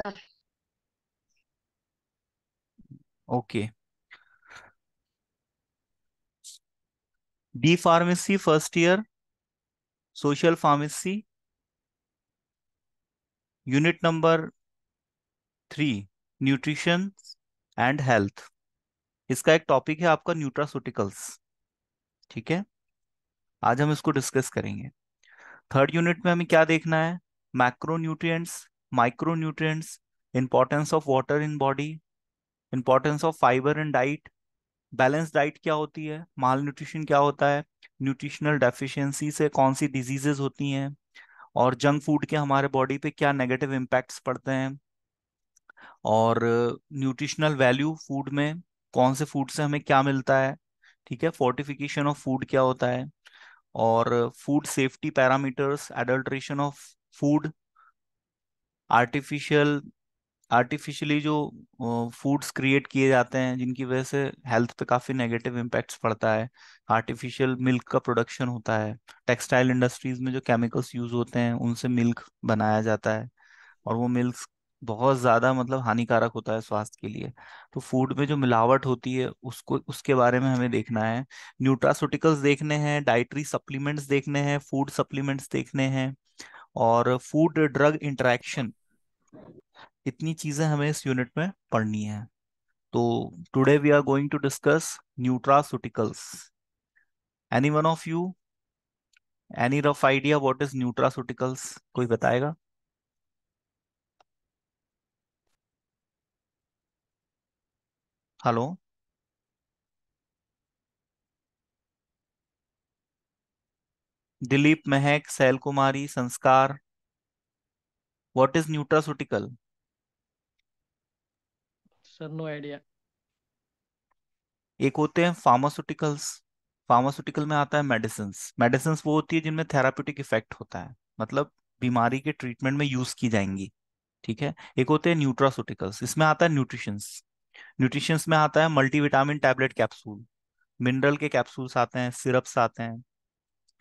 Sir okay D pharmacy first year social pharmacy unit number three nutrition and health इसका एक topic है आपका nutraceuticals ठीक है आज हम इसको डिस्कस करेंगे थर्ड यूनिट में हमें क्या देखना है macronutrients micronutrients, importance of water in body, importance of fiber in diet, balance diet क्या होती है माल न्यूट्रिशन क्या होता है न्यूट्रिशनल डेफिशिएंसी से कौन सी डिजीजेज होती हैं और जंक फूड के हमारे बॉडी पे क्या नेगेटिव इम्पैक्ट्स पड़ते हैं और न्यूट्रिशनल वैल्यू फूड में कौन से फूड से हमें क्या मिलता है ठीक है फोर्टिफिकेशन ऑफ फूड क्या होता है और food safety parameters adulteration of food artificial artificially जो फूड्स क्रिएट किए जाते हैं जिनकी वजह से हेल्थ पे काफ़ी नेगेटिव इम्पैक्ट्स पड़ता है आर्टिफिशियल मिल्क का प्रोडक्शन होता है टेक्सटाइल इंडस्ट्रीज में जो केमिकल्स यूज़ होते हैं उनसे मिल्क बनाया जाता है और वो मिल्क बहुत ज़्यादा मतलब हानिकारक होता है स्वास्थ्य के लिए तो फूड में जो मिलावट होती है उसको उसके बारे में हमें देखना है न्यूट्रास्यूटिकल्स देखने हैं डाइटरी सप्लीमेंट्स देखने हैं फूड सप्लीमेंट्स देखने हैं और फूड ड्रग इंट्रैक्शन इतनी चीजें हमें इस यूनिट में पढ़नी है तो today we are going to discuss nutraceuticals any one of you any rough idea what is nutraceuticals कोई बताएगा हेलो दिलीप महक सैल कुमारी संस्कार what is nutraceutical sir no idea एक होते हैं फार्मास्यूटिकल्स फार्मास्यूटिकल में आता है मेडिसिन मेडिसिन वो होती है जिनमें थेराप्यूटिक इफेक्ट होता है मतलब बीमारी के ट्रीटमेंट में यूज की जाएंगी ठीक है एक होते हैं न्यूट्रास्यूटिकल्स इसमें आता है न्यूट्रिशंस न्यूट्रिशंस में आता है मल्टीविटामिन टैबलेट कैप्सूल मिनरल के कैप्सूल्स आते हैं सिरप्स आते हैं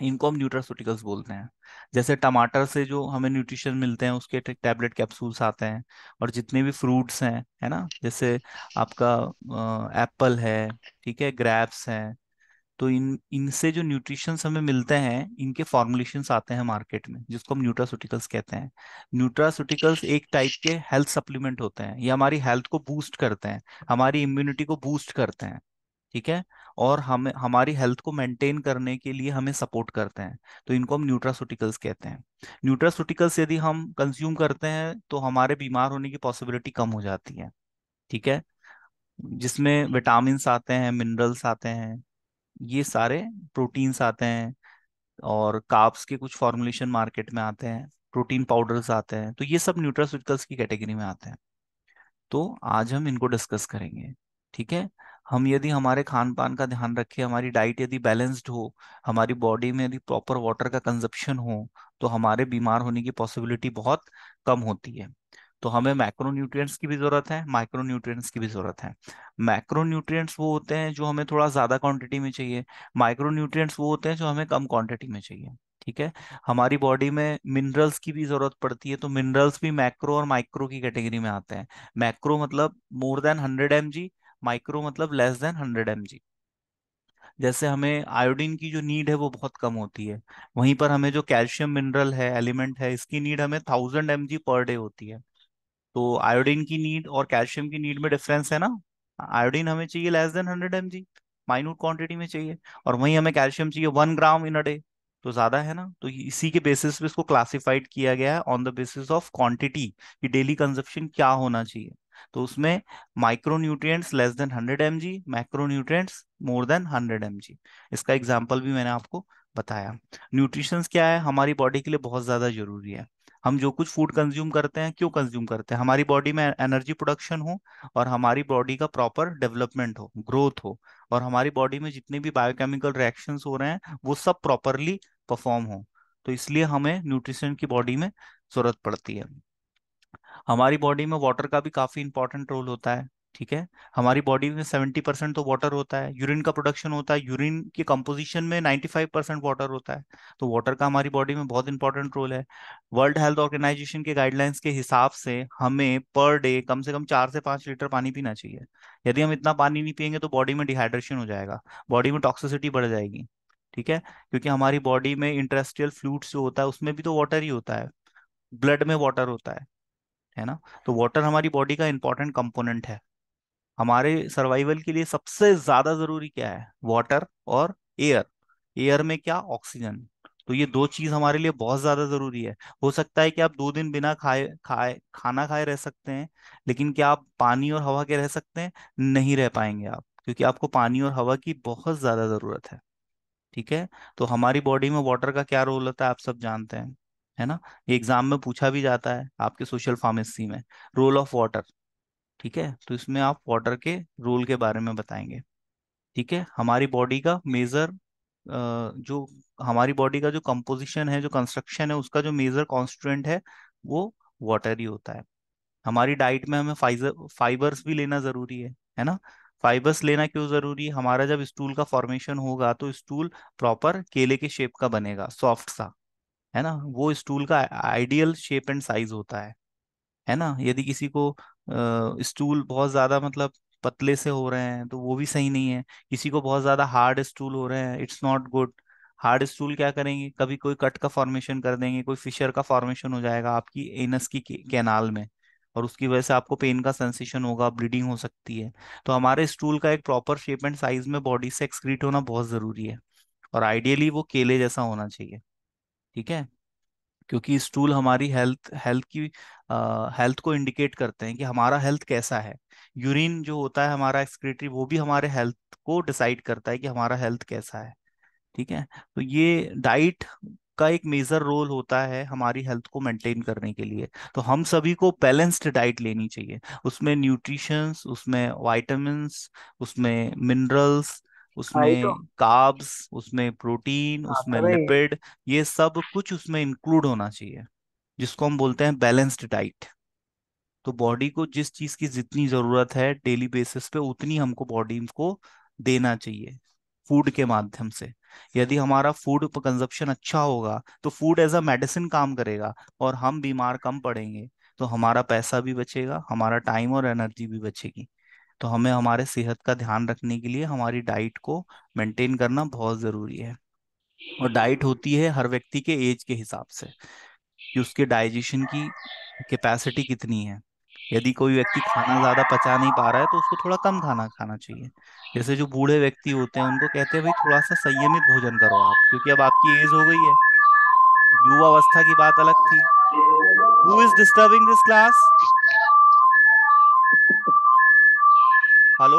इनको हम न्यूट्रास्यूटिकल्स बोलते हैं जैसे टमाटर से जो हमें न्यूट्रिशन मिलते हैं उसके टैबलेट कैप्सूल्स आते हैं और जितने भी फ्रूट्स हैं है ना जैसे आपका एप्पल है ठीक है ग्रैप्स हैं तो इन इनसे जो न्यूट्रिशंस हमें मिलते हैं इनके फॉर्मुलेशन आते हैं मार्केट में जिसको हम न्यूट्रास्यूटिकल्स कहते हैं न्यूट्रास्यूटिकल्स एक टाइप के हेल्थ सप्लीमेंट होते हैं ये हमारी हेल्थ को बूस्ट करते हैं हमारी इम्यूनिटी को बूस्ट करते हैं ठीक है और हम हमारी हेल्थ को मेंटेन करने के लिए हमें सपोर्ट करते हैं तो इनको हम न्यूट्रास्यूटिकल्स कहते हैं न्यूट्रास्यूटिकल्स यदि हम कंज्यूम करते हैं तो हमारे बीमार होने की पॉसिबिलिटी कम हो जाती है ठीक है जिसमें विटामिन आते हैं मिनरल्स आते हैं ये सारे प्रोटीन्स आते हैं और काप्स के कुछ फॉर्मुलेशन मार्केट में आते हैं प्रोटीन पाउडर्स आते हैं तो ये सब न्यूट्रासुटिकल्स की कैटेगरी में आते हैं तो आज हम इनको डिस्कस करेंगे ठीक है हम यदि हमारे खान पान का ध्यान रखें हमारी डाइट यदि बैलेंस्ड हो हमारी बॉडी में यदि प्रॉपर वाटर का कंजप्शन हो तो हमारे बीमार होने की पॉसिबिलिटी बहुत कम होती है तो हमें मैक्रोन्यूट्रिएंट्स की भी जरूरत है माइक्रोन्यूट्रिएंट्स की भी जरूरत है मैक्रोन्यूट्रिएंट्स वो होते हैं जो हमें थोड़ा ज्यादा क्वांटिटी में चाहिए माइक्रोन्यूट्रिएंट्स वो होते हैं जो हमें कम क्वांटिटी में चाहिए ठीक है हमारी बॉडी में मिनरल्स की भी जरूरत पड़ती है तो मिनरल्स भी मैक्रो और माइक्रो की कैटेगरी में आते हैं मैक्रो मतलब more than hundred M G micro मतलब लेस देन हंड्रेड एम जैसे हमें आयोडीन की जो नीड है वो बहुत कम होती है वहीं पर हमें जो कैल्शियम मिनरल है एलिमेंट है इसकी नीड हमें थाउजेंड एम पर डे होती है तो आयोडीन की नीड और कैल्शियम की नीड में डिफरेंस है ना आयोडीन हमें चाहिए less than hundred M minute quantity में चाहिए और वहीं हमें कैल्शियम चाहिए one gram in a day तो ज्यादा है ना तो इसी के बेसिस पे इसको क्लासिफाइड किया गया है on the basis of quantity कि डेली कंजप्शन क्या होना चाहिए तो उसमें micro less than 100 M G micronutrient more than 100 M G इसका एग्जाम्पल भी मैंने आपको बताया न्यूट्रिशंस क्या है हमारी बॉडी के लिए बहुत ज़्यादा जरूरी है हम जो कुछ फूड कंज्यूम करते हैं क्यों कंज्यूम करते हैं हमारी बॉडी में एनर्जी प्रोडक्शन हो और हमारी बॉडी का प्रॉपर डेवलपमेंट हो ग्रोथ हो और हमारी बॉडी में जितने भी बायोकेमिकल रिएक्शंस हो रहे हैं वो सब प्रॉपरली परफॉर्म हो तो इसलिए हमें न्यूट्रिशन की बॉडी में जरूरत पड़ती है हमारी बॉडी में वाटर का भी काफी इंपॉर्टेंट रोल होता है ठीक है हमारी बॉडी में सेवेंटी परसेंट तो वाटर होता है यूरिन का प्रोडक्शन होता है यूरिन के कंपोजिशन में नाइन्टी फाइव परसेंट वाटर होता है तो वाटर का हमारी बॉडी में बहुत इंपॉर्टेंट रोल है वर्ल्ड हेल्थ ऑर्गेनाइजेशन के गाइडलाइंस के हिसाब से हमें पर डे कम से कम चार से पाँच लीटर पानी पीना चाहिए यदि हम इतना पानी नहीं पियेंगे तो बॉडी में डिहाइड्रेशन हो जाएगा बॉडी में टॉक्सिसिटी बढ़ जाएगी ठीक है क्योंकि हमारी बॉडी में इंटरेस्टियल फ्लूड्स जो होता है उसमें भी तो वाटर ही होता है ब्लड में वाटर होता है है ना तो वाटर हमारी बॉडी का इंपॉर्टेंट कंपोनेंट है हमारे सर्वाइवल के लिए सबसे ज्यादा जरूरी क्या है वाटर और एयर एयर में क्या ऑक्सीजन तो ये दो चीज हमारे लिए बहुत ज्यादा जरूरी है हो सकता है कि आप दो दिन बिना खाए खाए खाना खाए रह सकते हैं लेकिन क्या आप पानी और हवा के रह सकते हैं नहीं रह पाएंगे आप क्योंकि आपको पानी और हवा की बहुत ज्यादा जरूरत है ठीक है तो हमारी बॉडी में वाटर का क्या रोल होता है आप सब जानते हैं है ना ये एग्जाम में पूछा भी जाता है आपके सोशल फार्मेसी में रोल ऑफ वाटर ठीक है तो इसमें आप वाटर के रोल के बारे में बताएंगे ठीक है हमारी बॉडी का मेजर जो हमारी बॉडी का जो कंपोजिशन है जो कंस्ट्रक्शन है उसका जो मेजर कॉन्स्टेंट है वो वाटर ही होता है हमारी डाइट में हमें फाइजर फाइबर्स भी लेना जरूरी है है ना फाइबर्स लेना क्यों जरूरी है हमारा जब स्टूल का फॉर्मेशन होगा तो स्टूल प्रॉपर केले के शेप का बनेगा सॉफ्ट सा है ना वो स्टूल का आइडियल शेप एंड साइज होता है है ना यदि किसी को स्टूल बहुत ज़्यादा मतलब पतले से हो रहे हैं तो वो भी सही नहीं है किसी को बहुत ज़्यादा हार्ड स्टूल हो रहे हैं it's not good hard stool क्या करेंगे कभी कोई कट का फॉर्मेशन कर देंगे कोई फिशर का फॉर्मेशन हो जाएगा आपकी एनस की कैनाल में और उसकी वजह से आपको पेन का सेंसेशन होगा ब्लीडिंग हो सकती है तो हमारे स्टूल का एक प्रॉपर शेप एंड साइज में बॉडी से एक्सक्रीट होना बहुत ज़रूरी है और आइडियली वो केले जैसा होना चाहिए ठीक है क्योंकि स्टूल हमारी हेल्थ हेल्थ की हेल्थ को इंडिकेट करते हैं कि हमारा हेल्थ कैसा है यूरिन जो होता है हमारा एक्सक्रेटरी वो भी हमारे हेल्थ को डिसाइड करता है कि हमारा हेल्थ कैसा है ठीक है तो ये डाइट का एक मेजर रोल होता है हमारी हेल्थ को मेंटेन करने के लिए तो हम सभी को बैलेंस्ड डाइट लेनी चाहिए उसमें न्यूट्रिशंस उसमें वाइटामस उसमें मिनरल्स तो। उसमें काब्स उसमें प्रोटीन हाँ, तो उसमें लिपिड ये सब कुछ उसमें इंक्लूड होना चाहिए जिसको हम बोलते हैं बैलेंस्ड डाइट तो बॉडी को जिस चीज की जितनी जरूरत है डेली बेसिस पे उतनी हमको बॉडी को देना चाहिए फूड के माध्यम से यदि हमारा फूड कंजप्शन अच्छा होगा तो फूड एज अ मेडिसिन काम करेगा और हम बीमार कम पड़ेंगे तो हमारा पैसा भी बचेगा हमारा टाइम और एनर्जी भी बचेगी तो हमें हमारे सेहत का ध्यान रखने के लिए हमारी डाइट को मेंटेन करना बहुत ज़रूरी है और डाइट होती है हर व्यक्ति के एज के हिसाब से कि उसके डाइजेशन की कैपेसिटी कितनी है यदि कोई व्यक्ति खाना ज़्यादा पचा नहीं पा रहा है तो उसको थोड़ा कम खाना खाना चाहिए जैसे जो बूढ़े व्यक्ति होते हैं उनको कहते हैं भाई थोड़ा सा संयमित भोजन करो आप क्योंकि अब आपकी एज हो गई है युवा अवस्था की बात अलग थी who is disturbing this class hello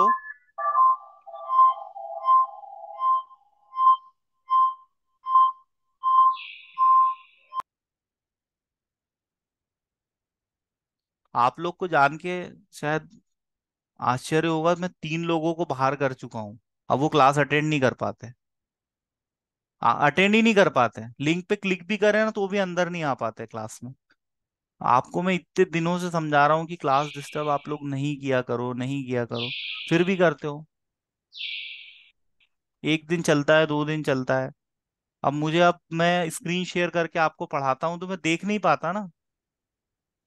आप लोग को जान के शायद आश्चर्य होगा मैं तीन लोगों को बाहर कर चुका हूं अब वो क्लास अटेंड नहीं कर पाते अटेंड ही नहीं कर पाते लिंक पे क्लिक भी करें ना तो वो भी अंदर नहीं आ पाते क्लास में आपको मैं इतने दिनों से समझा रहा हूँ कि क्लास डिस्टर्ब आप लोग नहीं किया करो नहीं किया करो फिर भी करते हो एक दिन चलता है दो दिन चलता है अब मुझे अब मैं स्क्रीन शेयर करके आपको पढ़ाता हूँ तो मैं देख नहीं पाता ना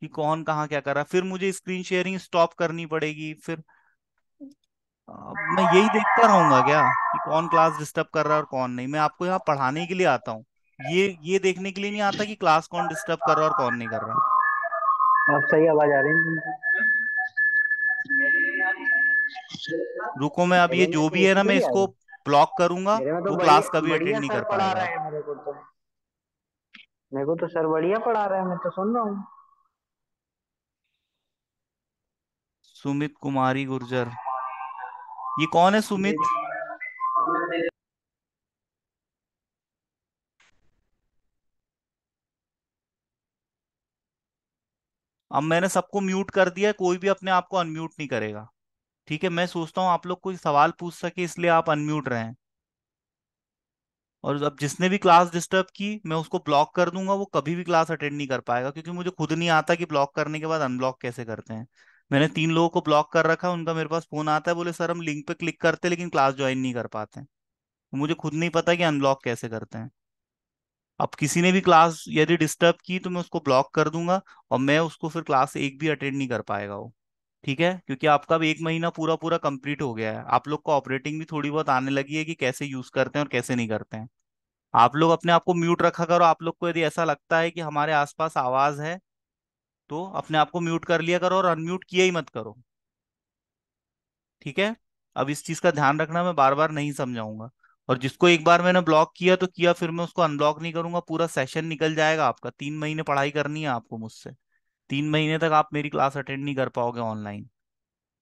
कि कौन कहाँ क्या कर रहा फिर मुझे स्क्रीन शेयरिंग स्टॉप करनी पड़ेगी फिर मैं यही देखता रहूंगा क्या कि कौन क्लास डिस्टर्ब कर रहा है और कौन नहीं मैं आपको यहाँ पढ़ाने के लिए आता हूँ ये ये देखने के लिए नहीं आता कि क्लास कौन डिस्टर्ब कर रहा है और कौन नहीं कर रहा आप सही आवाज आ रही है रुको मैं अब ये जो भी है ना मैं इसको ब्लॉक करूंगा तो क्लास कभी अटेंड नहीं कर पा रहा को तो। मेरे को तो सर बढ़िया पढ़ा रहा है मैं तो सुन रहा हूँ सुमित कुमारी गुर्जर ये कौन है सुमित अब मैंने सबको म्यूट कर दिया कोई भी अपने आप को अनम्यूट नहीं करेगा ठीक है मैं सोचता हूँ आप लोग कोई सवाल पूछ सके इसलिए आप अनम्यूट रहे हैं और अब जिसने भी क्लास डिस्टर्ब की मैं उसको ब्लॉक कर दूंगा वो कभी भी क्लास अटेंड नहीं कर पाएगा क्योंकि मुझे खुद नहीं आता कि ब्लॉक करने के बाद अनब्लॉक कैसे करते हैं मैंने तीन लोगों को ब्लॉक कर रखा उनका मेरे पास फोन आता है बोले सर हम लिंक पे क्लिक करते हैं लेकिन क्लास ज्वाइन नहीं कर पाते मुझे खुद नहीं पता कि अनब्लॉक कैसे करते हैं अब किसी ने भी क्लास यदि डिस्टर्ब की तो मैं उसको ब्लॉक कर दूंगा और मैं उसको फिर क्लास एक भी अटेंड नहीं कर पाएगा वो ठीक है क्योंकि आपका अब एक महीना पूरा पूरा कंप्लीट हो गया है आप लोग को ऑपरेटिंग भी थोड़ी बहुत आने लगी है कि कैसे यूज करते हैं और कैसे नहीं करते हैं आप लोग अपने आप को म्यूट रखा करो आप लोग को यदि ऐसा लगता है कि हमारे आसपास आवाज है तो अपने आप को म्यूट कर लिया करो और अनम्यूट किया ही मत करो ठीक है अब इस चीज का ध्यान रखना मैं बार बार नहीं समझाऊंगा और जिसको एक बार मैंने ब्लॉक किया तो किया फिर मैं उसको अनब्लॉक नहीं करूंगा पूरा सेशन निकल जाएगा आपका तीन महीने पढ़ाई करनी है आपको मुझसे तीन महीने तक आप मेरी क्लास अटेंड नहीं कर पाओगे ऑनलाइन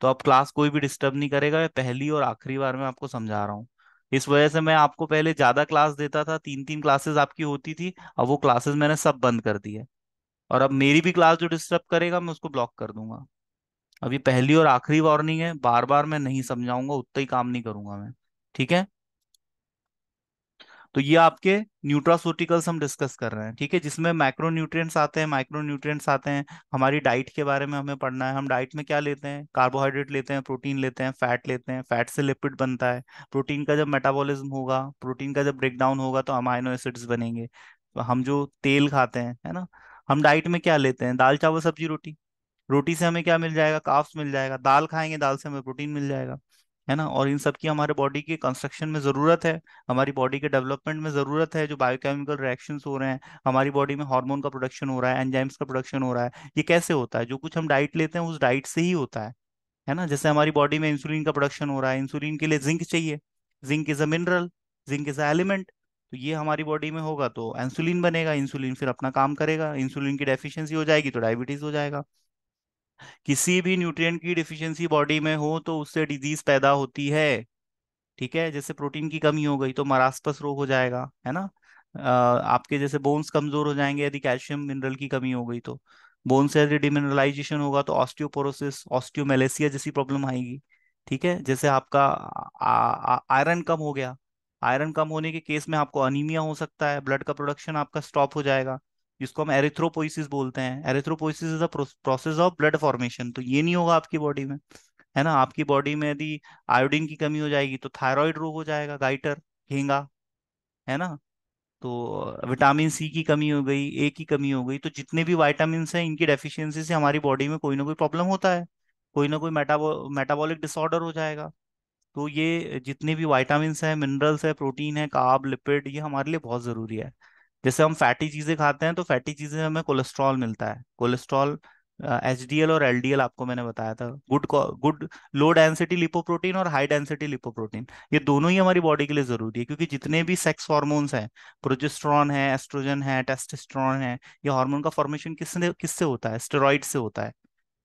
तो आप क्लास कोई भी डिस्टर्ब नहीं करेगा मैं पहली और आखिरी बार में आपको समझा रहा हूँ इस वजह से मैं आपको पहले ज्यादा क्लास देता था तीन तीन क्लासेस आपकी होती थी अब वो क्लासेस मैंने सब बंद कर दी है और अब मेरी भी क्लास जो डिस्टर्ब करेगा मैं उसको ब्लॉक कर दूंगा अभी पहली और आखिरी वार्निंग है बार बार मैं नहीं समझाऊंगा उतना ही काम नहीं करूंगा मैं ठीक है तो ये आपके न्यूट्रासोटिकल्स हम डिस्कस कर रहे हैं ठीक है जिसमें माइक्रो न्यूट्रिएंट्स आते हैं माइक्रो न्यूट्रिएंट्स आते हैं हमारी डाइट के बारे में हमें पढ़ना है हम डाइट में क्या लेते हैं कार्बोहाइड्रेट लेते हैं प्रोटीन लेते हैं फैट लेते हैं फैट से लिपिड बनता है प्रोटीन का जब मेटाबोलिज्म होगा प्रोटीन का जब ब्रेकडाउन होगा तो अमाइनो एसिड्स बनेंगे तो हम जो तेल खाते हैं है ना हम डाइट में क्या लेते हैं दाल चावल सब्जी रोटी रोटी से हमें क्या मिल जाएगा काफ्स मिल जाएगा दाल खाएंगे दाल से हमें प्रोटीन मिल जाएगा है ना और इन सब की हमारे बॉडी के कंस्ट्रक्शन में ज़रूरत है हमारी बॉडी के डेवलपमेंट में ज़रूरत है जो बायोकेमिकल रिएक्शंस हो रहे हैं हमारी बॉडी में हार्मोन का प्रोडक्शन हो रहा है एंजाइम्स का प्रोडक्शन हो रहा है ये कैसे होता है जो कुछ हम डाइट लेते हैं उस डाइट से ही होता है है ना जैसे हमारी बॉडी में इंसुलिन का प्रोडक्शन हो रहा है इंसुलिन के लिए जिंक चाहिए zinc is a mineral zinc is a element तो ये हमारी बॉडी में होगा तो इंसुलिन बनेगा इंसुलिन फिर अपना काम करेगा इंसुलिन की डेफिशिएंसी हो जाएगी तो डायबिटीज़ हो जाएगा किसी भी न्यूट्रिएंट की डिफिशियंसी बॉडी में हो तो उससे डिजीज पैदा होती है ठीक है जैसे प्रोटीन की कमी हो गई तो मरास्पस रोग हो जाएगा है ना आपके जैसे बोन्स कमजोर हो जाएंगे यदि कैल्शियम मिनरल की कमी हो गई तो बोन से यदि डिमिनरलाइजेशन होगा तो ऑस्टियोपोरोसिस ऑस्टियोमेलेसिया जैसी प्रॉब्लम आएगी ठीक है जैसे आपका आयरन कम हो गया आयरन कम होने के केस में आपको अनिमिया हो सकता है ब्लड का प्रोडक्शन आपका स्टॉप हो जाएगा जिसको हम एरिथ्रोपोइसिस बोलते हैं erythropoiesis is a process of blood formation तो ये नहीं होगा आपकी बॉडी में है ना आपकी बॉडी में यदि आयोडीन की कमी हो जाएगी तो थायराइड रोग हो जाएगा गाइटर हेंगा है ना तो विटामिन सी की कमी हो गई ए की कमी हो गई तो जितने भी वाइटामिन हैं इनकी डेफिशिएंसी से हमारी बॉडी में कोई ना कोई प्रॉब्लम होता है कोई ना कोई मेटाबो मेटाबॉलिक डिसऑर्डर हो जाएगा तो ये जितने भी वाइटामिन हैं मिनरल्स है प्रोटीन है काब लिपिड ये हमारे लिए बहुत ज़रूरी है जैसे हम फैटी चीज़ें खाते हैं तो फैटी चीज़ें हमें कोलेस्ट्रॉल मिलता है कोलेस्ट्रॉल एच डी एल और एल डी एल आपको मैंने बताया था good good low density lipoprotein और हाई डेंसिटी लिपोप्रोटीन ये दोनों ही हमारी बॉडी के लिए जरूरी है क्योंकि जितने भी सेक्स हार्मोन्स हैं प्रोजेस्ट्रॉन है एस्ट्रोजन है टेस्टेस्ट्रॉन है ये हार्मोन का फॉर्मेशन किसने किससे होता है स्टेरॉइड से होता है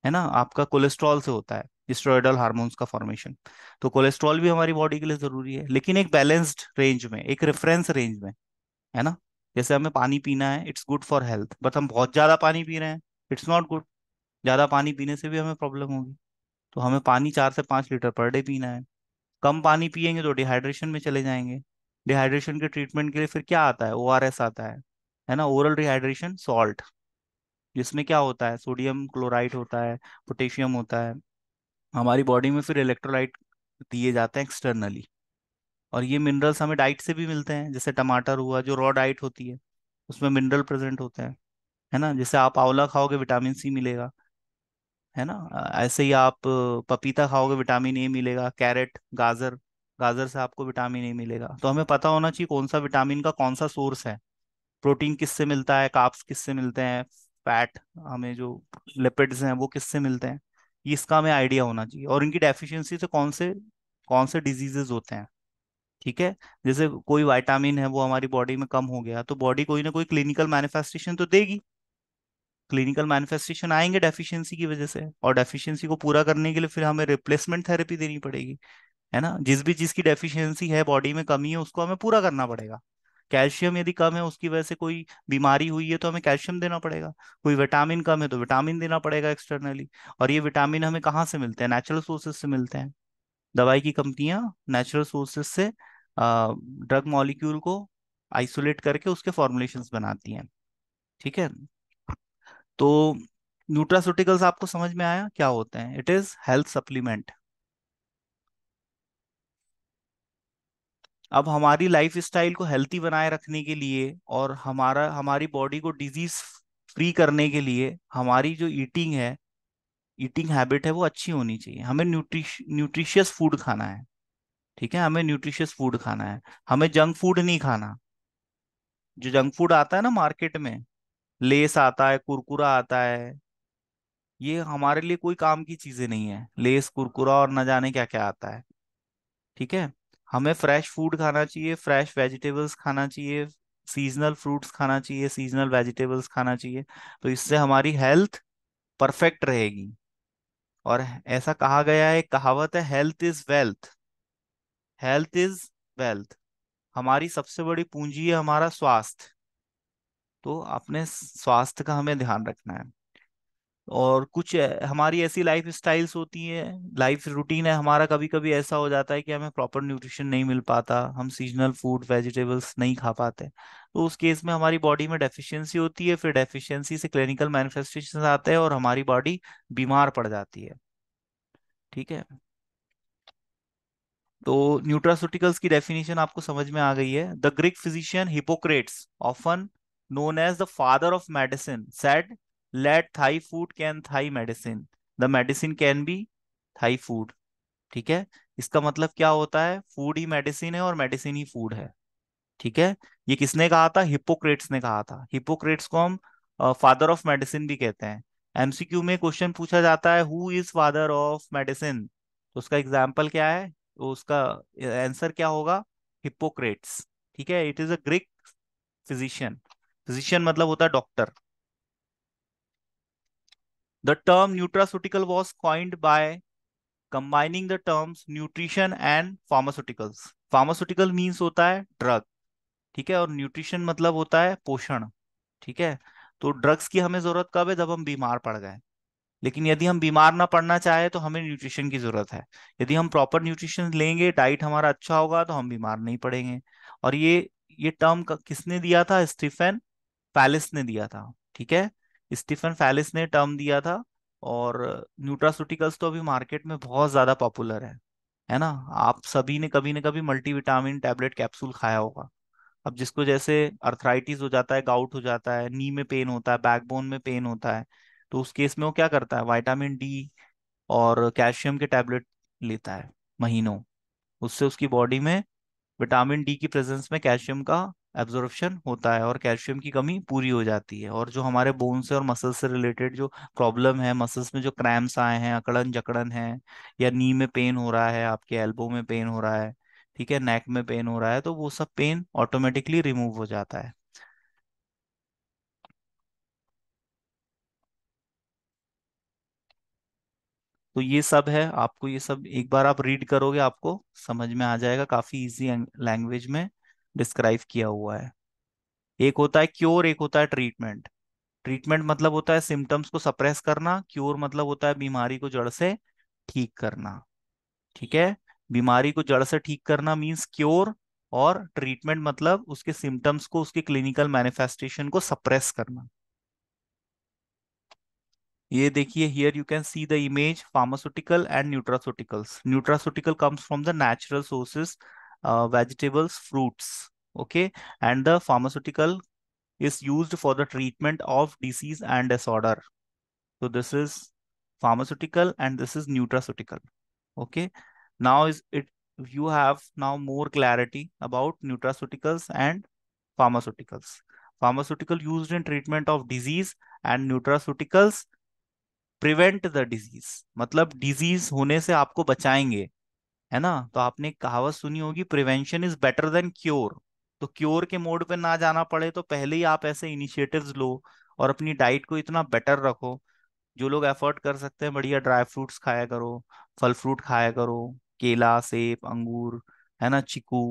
है ना आपका कोलेस्ट्रॉल से होता है स्टेरॉयडल हार्मोन्स का फॉर्मेशन तो कोलेस्ट्रॉल भी हमारी बॉडी के लिए जरूरी है लेकिन एक बैलेंस्ड रेंज में एक रेफरेंस रेंज में है ना जैसे हमें पानी पीना है it's good for health but हम बहुत ज़्यादा पानी पी रहे हैं इट्स नॉट गुड ज़्यादा पानी पीने से भी हमें प्रॉब्लम होगी तो हमें पानी चार से पाँच लीटर पर डे पीना है कम पानी पिएंगे तो डिहाइड्रेशन में चले जाएंगे डिहाइड्रेशन के ट्रीटमेंट के लिए फिर क्या आता है ओ आता है है ना ओरल डिहाइड्रेशन सॉल्ट जिसमें क्या होता है सोडियम क्लोराइड होता है पोटेशियम होता है हमारी बॉडी में फिर इलेक्ट्रोलाइट दिए जाते हैं एक्सटर्नली और ये मिनरल्स हमें डाइट से भी मिलते हैं जैसे टमाटर हुआ जो रॉ डाइट होती है उसमें मिनरल प्रेजेंट होते हैं है ना जैसे आप आंवला खाओगे विटामिन सी मिलेगा है ना ऐसे ही आप पपीता खाओगे विटामिन ए मिलेगा कैरेट गाजर गाजर से आपको विटामिन ए मिलेगा तो हमें पता होना चाहिए कौन सा विटामिन का कौन सा सोर्स है प्रोटीन किससे मिलता है काप्स किससे मिलते हैं फैट हमें जो लिपिड्स हैं वो किससे मिलते हैं इसका हमें आइडिया होना चाहिए और इनकी डेफिशिएंसी से कौन से कौन से डिजीजेज होते हैं ठीक है जैसे कोई वाइटामिन है वो हमारी बॉडी में कम हो गया तो बॉडी कोई ना कोई क्लिनिकल मैनिफेस्टेशन तो देगी क्लिनिकल मैनिफेस्टेशन आएंगे डेफिशिएंसी की वजह से और डेफिशिएंसी को पूरा करने के लिए फिर हमें रिप्लेसमेंट थेरेपी देनी पड़ेगी है ना जिस भी चीज़ की डेफिशिएंसी है बॉडी में कमी है उसको हमें पूरा करना पड़ेगा कैल्शियम यदि कम है उसकी वजह से कोई बीमारी हुई है तो हमें कैल्शियम देना पड़ेगा कोई विटामिन कम है तो विटामिन देना पड़ेगा एक्सटर्नली और ये विटामिन हमें कहाँ से मिलते हैं नेचुरल सोर्सेस से मिलते हैं दवाई की कंपनियां नेचुरल सोर्सेस से ड्रग मॉलिक्यूल को आइसोलेट करके उसके फॉर्मुलेशन बनाती हैं ठीक है तो न्यूट्रास्यूटिकल्स आपको समझ में आया क्या होते हैं इट इज हेल्थ सप्लीमेंट अब हमारी लाइफ स्टाइल को हेल्थी बनाए रखने के लिए और हमारा हमारी बॉडी को डिजीज फ्री करने के लिए हमारी जो ईटिंग है ईटिंग हैबिट है वो अच्छी होनी चाहिए हमें न्यूट्रिश न्यूट्रिशियस फूड खाना है ठीक है हमें न्यूट्रिशियस फूड खाना है हमें जंक फूड नहीं खाना जो जंक फूड आता है ना मार्केट में लेस आता है कुरकुरा आता है ये हमारे लिए कोई काम की चीजें नहीं है लेस कुरकुरा और ना जाने क्या क्या आता है ठीक है हमें फ्रेश फूड खाना चाहिए फ्रेश वेजिटेबल्स खाना चाहिए सीजनल फ्रूट्स खाना चाहिए सीजनल वेजिटेबल्स खाना चाहिए तो इससे हमारी हेल्थ परफेक्ट रहेगी और ऐसा कहा गया है कहावत है health is wealth health is wealth हमारी सबसे बड़ी पूंजी है हमारा स्वास्थ्य तो अपने स्वास्थ्य का हमें ध्यान रखना है और कुछ हमारी ऐसी लाइफ स्टाइल्स होती हैं लाइफ रूटीन है हमारा कभी कभी ऐसा हो जाता है कि हमें प्रॉपर न्यूट्रिशन नहीं मिल पाता हम सीजनल फूड वेजिटेबल्स नहीं खा पाते तो उस केस में हमारी बॉडी में डेफिशिएंसी होती है फिर डेफिशिएंसी से क्लिनिकल मैनिफेस्टेशन आते हैं और हमारी बॉडी बीमार पड़ जाती है ठीक है तो न्यूट्रास्यूटिकल्स की डेफिनेशन आपको समझ में आ गई है the Greek physician Hippocrates often known as the father of medicine said let thy food can thy medicine the medicine can be thy food ठीक है इसका मतलब क्या होता है फूड ही मेडिसिन है और मेडिसिन ही फूड है ठीक है ये किसने कहा था हिपोक्रेट्स ने कहा था हिपोक्रेट्स को हम फादर ऑफ मेडिसिन भी कहते हैं एमसीक्यू में क्वेश्चन पूछा जाता है who is father of medicine उसका एग्जाम्पल क्या है तो उसका आंसर क्या होगा हिपोक्रेट्स ठीक है it is a Greek physician physician मतलब होता है doctor the term nutraceutical was coined by combining the terms nutrition and pharmaceuticals pharmaceutical means होता है ड्रग ठीक है और न्यूट्रिशन मतलब होता है पोषण ठीक है तो ड्रग्स की हमें जरूरत कब है जब हम बीमार पड़ गए लेकिन यदि हम बीमार ना पड़ना चाहे तो हमें न्यूट्रिशन की जरूरत है यदि हम प्रॉपर न्यूट्रिशन लेंगे डाइट हमारा अच्छा होगा तो हम बीमार नहीं पड़ेंगे और ये ये टर्म किसने दिया था स्टीफन फैलिस ने दिया था ठीक है स्टीफन फैलिस ने टर्म दिया था और न्यूट्रास्यूटिकल्स तो अभी मार्केट में बहुत ज्यादा पॉपुलर है है ना आप सभी ने कभी ना कभी मल्टीविटामिन टैबलेट कैप्सूल खाया होगा अब जिसको जैसे अर्थराइटिस हो जाता है गाउट हो जाता है नी में पेन होता है बैकबोन में पेन होता है तो उस केस में वो क्या करता है वाइटामिन डी और कैल्शियम के टैबलेट लेता है महीनों उससे उसकी बॉडी में विटामिन डी की प्रेजेंस में कैल्शियम का एब्जॉर्प्शन होता है और कैल्शियम की कमी पूरी हो जाती है और जो हमारे बोन से और मसल से रिलेटेड जो प्रॉब्लम है मसल्स में जो क्रैम्स आए हैं अकड़न जकड़न है या नी में पेन हो रहा है आपके एल्बो में पेन हो रहा है ठीक है नेक में पेन हो रहा है तो वो सब पेन ऑटोमेटिकली रिमूव हो जाता है तो ये सब है आपको ये सब एक बार आप रीड करोगे आपको समझ में आ जाएगा काफी इजी लैंग्वेज में डिस्क्राइब किया हुआ है एक होता है क्योर एक होता है ट्रीटमेंट ट्रीटमेंट मतलब होता है सिम्टम्स को सप्रेस करना क्योर मतलब होता है बीमारी को जड़ से ठीक करना ठीक है बीमारी को जड़ से ठीक करना मीन्स क्योर और ट्रीटमेंट मतलब उसके सिम्टम्स को उसके क्लिनिकल मैनिफेस्टेशन को सप्रेस करना Here you can see the image: pharmaceutical and nutraceuticals. And comes from the natural sources, uh, vegetables fruits okay and the pharmaceutical is used for the treatment of disease and disorder so this is pharmaceutical and this is nutraceutical okay now is it you have now more clarity about nutraceuticals and pharmaceuticals pharmaceutical used in treatment of disease and nutraceuticals prevent the disease मतलब disease होने से आपको बचाएंगे है ना तो आपने कहावत सुनी होगी prevention is better than cure तो क्योर के मोड पे ना जाना पड़े तो पहले ही आप ऐसे इनिशिएटिव्स लो और अपनी डाइट को इतना बेटर रखो जो लोग एफर्ट कर सकते हैं बढ़िया ड्राई फ्रूट्स खाया करो फल फ्रूट खाया करो केला सेब अंगूर है ना चिकू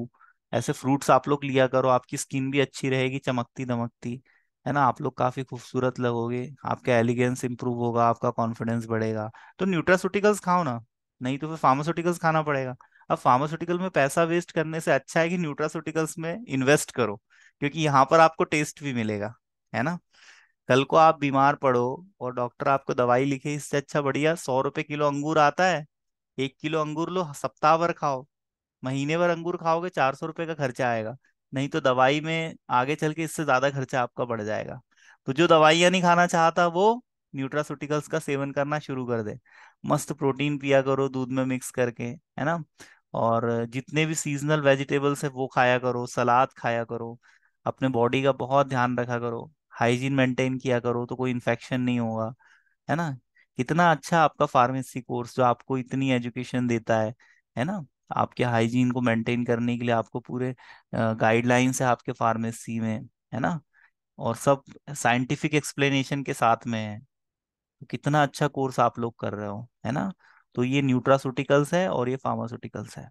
ऐसे फ्रूट्स आप लोग लिया करो आपकी स्किन भी अच्छी रहेगी चमकती दमकती है ना आप लोग काफी खूबसूरत लगोगे आपका एलिगेंस इंप्रूव होगा आपका कॉन्फिडेंस बढ़ेगा तो न्यूट्रास्यूटिकल्स खाओ ना नहीं तो फिर फार्मास्यूटिकल्स खाना पड़ेगा अब फार्मास्यूटिकल में पैसा वेस्ट करने से अच्छा है कि न्यूट्रास्यूटिकल्स में इन्वेस्ट करो क्योंकि यहाँ पर आपको टेस्ट भी मिलेगा है ना कल को आप बीमार पड़ो और डॉक्टर आपको दवाई लिखे इससे अच्छा बढ़िया सौ रुपए किलो अंगूर आता है एक किलो अंगूर लो सप्ताह भर खाओ महीने भर अंगूर खाओगे चार सौ रुपए का खर्चा आएगा नहीं तो दवाई में आगे चल के इससे ज्यादा खर्चा आपका बढ़ जाएगा तो जो दवाइयाँ नहीं खाना चाहता वो न्यूट्रास्यूटिकल्स का सेवन करना शुरू कर दे मस्त प्रोटीन पिया करो दूध में मिक्स करके है ना और जितने भी सीजनल वेजिटेबल्स है वो खाया करो सलाद खाया करो अपने बॉडी का बहुत ध्यान रखा करो हाइजीन मेंटेन किया करो तो कोई इन्फेक्शन नहीं होगा है ना कितना अच्छा आपका फार्मेसी कोर्स जो आपको इतनी एजुकेशन देता है है ना आपके हाइजीन को मेंटेन करने के लिए आपको पूरे गाइडलाइंस है आपके फार्मेसी में है ना और सब साइंटिफिक एक्सप्लेनेशन के साथ में है तो कितना अच्छा कोर्स आप लोग कर रहे हो है ना तो ये न्यूट्रासूटिकल्स है और ये फार्मास्यूटिकल्स है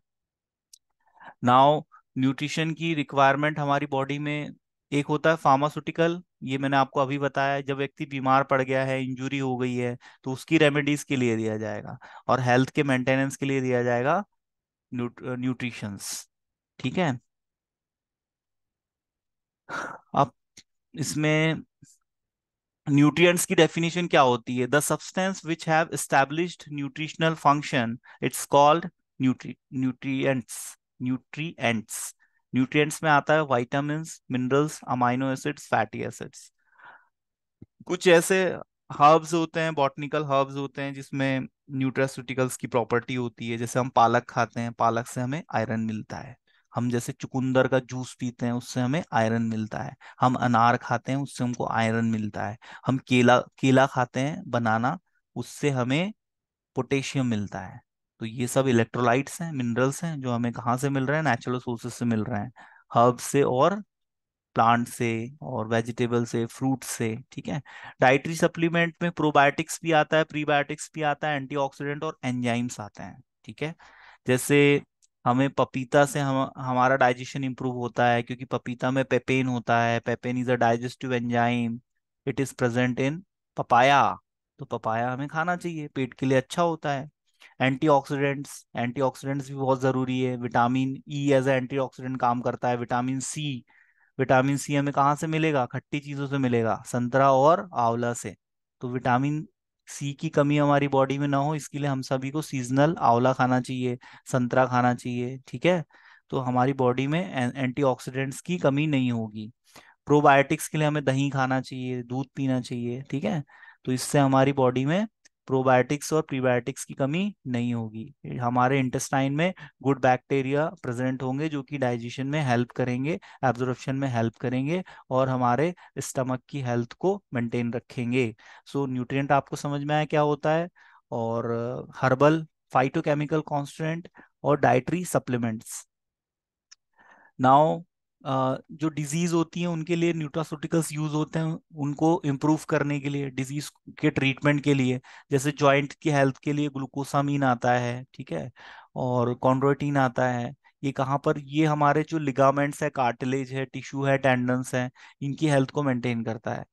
नाउ न्यूट्रिशन की रिक्वायरमेंट हमारी बॉडी में एक होता है फार्मास्यूटिकल ये मैंने आपको अभी बताया जब व्यक्ति बीमार पड़ गया है इंजुरी हो गई है तो उसकी रेमेडीज के लिए दिया जाएगा और हेल्थ के मेंटेनेंस के लिए दिया जाएगा न्यूट्रिशंस uh, ठीक है अब इसमें न्यूट्रिएंट्स की डेफिनेशन क्या होती है the substance which have established nutritional function it's called nutri nutrients nutrients nutrients में आता है vitamin minerals amino acids fatty acids कुछ ऐसे हर्ब्स होते हैं बॉटनिकल हर्ब्स होते हैं जिसमें न्यूट्रास्यूटिकल्स की प्रॉपर्टी होती है जैसे हम पालक खाते हैं पालक से हमें आयरन मिलता है हम जैसे चुकंदर का जूस पीते हैं उससे हमें आयरन मिलता है हम अनार खाते हैं उससे हमको आयरन मिलता है हम केला केला खाते हैं बनाना उससे हमें पोटेशियम मिलता है तो ये सब इलेक्ट्रोलाइट्स हैं मिनरल्स हैं जो हमें कहाँ से मिल रहे हैं नेचुरल सोर्सेस से मिल रहे हैं हर्ब से और प्लांट से और वेजिटेबल से फ्रूट से ठीक है डाइटरी सप्लीमेंट में प्रोबायोटिक्स भी आता है प्रीबायोटिक्स भी आता है एंटीऑक्सीडेंट और एंजाइम्स आते हैं ठीक है जैसे हमें पपीता से हम हमारा डाइजेशन इंप्रूव होता है क्योंकि पपीता में पेपेन होता है papain is a digestive enzyme it is present in papaya तो पपाया हमें खाना चाहिए पेट के लिए अच्छा होता है एंटीऑक्सीडेंट्स एंटीऑक्सीडेंट्स भी बहुत ज़रूरी है विटामिन ई एज एंटीऑक्सीडेंट काम करता है विटामिन सी विटामिन सी हमें कहाँ से मिलेगा खट्टी चीज़ों से मिलेगा संतरा और आंवला से तो विटामिन सी की कमी हमारी बॉडी में ना हो इसके लिए हम सभी को सीजनल आंवला खाना चाहिए संतरा खाना चाहिए ठीक है तो हमारी बॉडी में एंटीऑक्सीडेंट्स की कमी नहीं होगी प्रोबायोटिक्स के लिए हमें दही खाना चाहिए दूध पीना चाहिए ठीक है तो इससे हमारी बॉडी में प्रोबायोटिक्स और प्रीबायोटिक्स की कमी नहीं होगी हमारे इंटेस्टाइन में गुड बैक्टीरिया प्रेजेंट होंगे जो कि डाइजेशन में हेल्प करेंगे एब्जॉर्प्शन में हेल्प करेंगे और हमारे स्टमक की हेल्थ को मेंटेन रखेंगे सो so, न्यूट्रिएंट आपको समझ में आया क्या होता है और हर्बल फाइटोकेमिकल कॉन्स्टेंट और डाइटरी सप्लीमेंट्स नाउ जो डिजीज होती है उनके लिए न्यूट्रास्यूटिकल्स यूज होते हैं उनको इम्प्रूव करने के लिए डिजीज के ट्रीटमेंट के लिए जैसे जॉइंट की हेल्थ के लिए ग्लूकोसामीन आता है ठीक है और कॉन्ड्रोटीन आता है ये कहाँ पर ये हमारे जो लिगामेंट्स है कार्टिलेज है टिश्यू है टेंडन्स है इनकी हेल्थ को मेंटेन करता है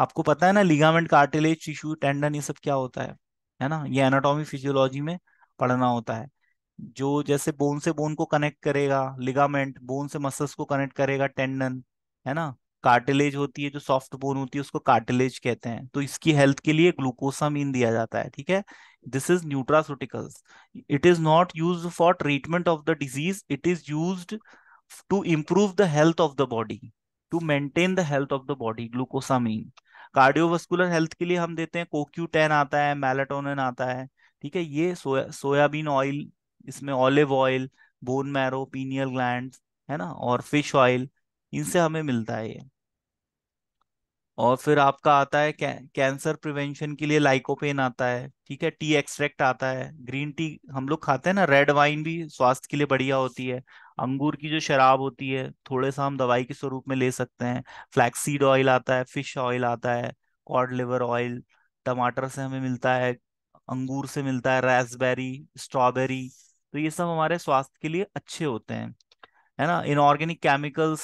आपको पता है ना लिगामेंट कार्टिलेज टिश्यू टेंडन ये सब क्या होता है है ना ये एनाटॉमी फिजियोलॉजी में पढ़ना होता है जो जैसे बोन से बोन को कनेक्ट करेगा लिगामेंट बोन से मसल्स को कनेक्ट करेगा टेंडन है ना कार्टिलेज होती है जो सॉफ्ट बोन होती है उसको कार्टिलेज कहते हैं तो इसकी हेल्थ के लिए ग्लूकोसामीन दिया जाता है ठीक है this is nutraceuticals it is not use for treatment of the disease it is use to improve the health of the body to maintain the health of the body glucosamine cardiovascular health के लिए हम देते हैं Coco आता है melatonin आता है ठीक है ये सोया सोयाबीन ऑयल इसमें olive oil bone marrow pineal gland है ना और फिश ऑयल इनसे हमें मिलता है ये और फिर आपका आता है कै, कैंसर प्रिवेंशन के लिए लाइकोपेन आता है ठीक है टी एक्सट्रैक्ट आता है ग्रीन टी हम लोग खाते हैं ना रेड वाइन भी स्वास्थ्य के लिए बढ़िया होती है अंगूर की जो शराब होती है थोड़े सा हम दवाई के स्वरूप में ले सकते हैं फ्लैक्सीड ऑयल आता है फिश ऑयल आता है कॉड लिवर ऑयल टमाटर से हमें मिलता है अंगूर से मिलता है रेसबेरी स्ट्रॉबेरी तो ये सब हमारे स्वास्थ्य के लिए अच्छे होते हैं है ना इनऑर्गेनिक केमिकल्स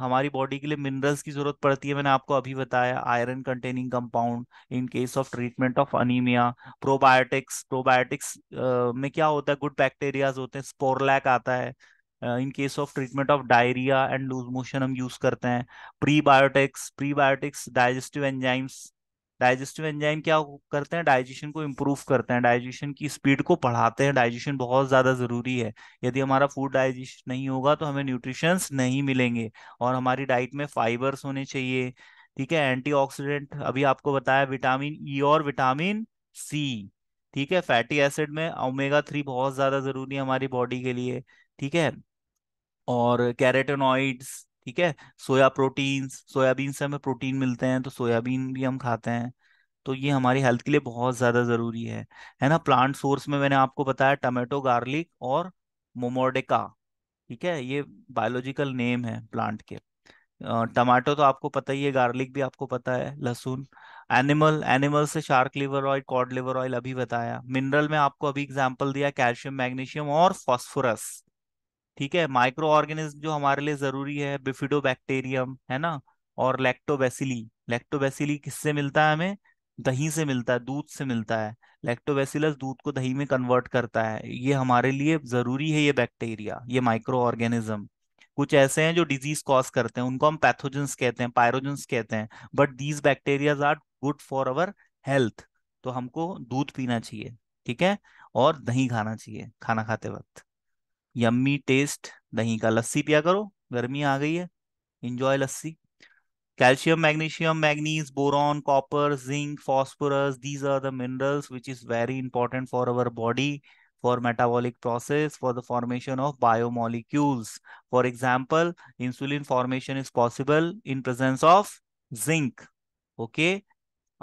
हमारी बॉडी के लिए मिनरल्स की जरूरत पड़ती है मैंने आपको अभी बताया iron containing compound in case of treatment of anaemia probiotics probiotics में क्या होता है गुड बैक्टेरियाज होते हैं स्पोरलैक आता है in case of treatment of diarrhoea and loose motion हम यूज करते हैं prebiotics prebiotics digestive enzymes digestive enzyme क्या करते हैं डाइजेशन को इम्प्रूव करते हैं डाइजेशन की स्पीड को बढ़ाते हैं डाइजेशन बहुत ज़्यादा ज़रूरी है यदि हमारा फूड डाइजेशन नहीं होगा तो हमें न्यूट्रिशंस नहीं मिलेंगे और हमारी डाइट में फाइबर्स होने चाहिए ठीक है एंटीऑक्सीडेंट अभी आपको बताया विटामिन ई e और विटामिन सी ठीक है फैटी एसिड में ओमेगा थ्री बहुत ज़्यादा ज़रूरी है हमारी बॉडी के लिए ठीक है और कैरेटोनॉइड्स ठीक है सोया प्रोटीन सोयाबीन से हमें प्रोटीन मिलते हैं तो सोयाबीन भी हम खाते हैं तो ये हमारी हेल्थ के लिए बहुत ज़्यादा ज़रूरी है है ना प्लांट सोर्स में मैंने आपको बताया टमाटो गार्लिक और मोमोडेका ठीक है ये बायोलॉजिकल नेम है प्लांट के टमाटो तो आपको पता ही है गार्लिक भी आपको पता है लहसुन एनिमल एनिमल से shark liver oil cod liver oil अभी बताया मिनरल में आपको अभी एग्जांपल दिया कैल्शियम मैग्नीशियम और फॉस्फोरस ठीक है माइक्रो ऑर्गेनिज्म जो हमारे लिए जरूरी है बिफिडो बैक्टेरियम है ना और लैक्टोबैसिली लैक्टोबैसिली किससे मिलता है हमें दही से मिलता है दूध से मिलता है लैक्टोबैसिलस दूध को दही में कन्वर्ट करता है ये हमारे लिए जरूरी है ये बैक्टीरिया ये माइक्रो ऑर्गेनिज्म कुछ ऐसे हैं जो डिजीज कॉज करते हैं उनको हम पैथोजेंस कहते हैं पायरोजेंस कहते हैं but these bacterias are good for our health तो हमको दूध पीना चाहिए ठीक है और दही खाना चाहिए खाना खाते वक्त यम्मी टेस्ट दही का लस्सी पिया करो गर्मी आ गई है enjoy lassi calcium magnesium manganese boron copper zinc phosphorus these are the minerals which is very important for our body for metabolic process for the formation of biomolecules for example insulin formation is possible in presence of zinc okay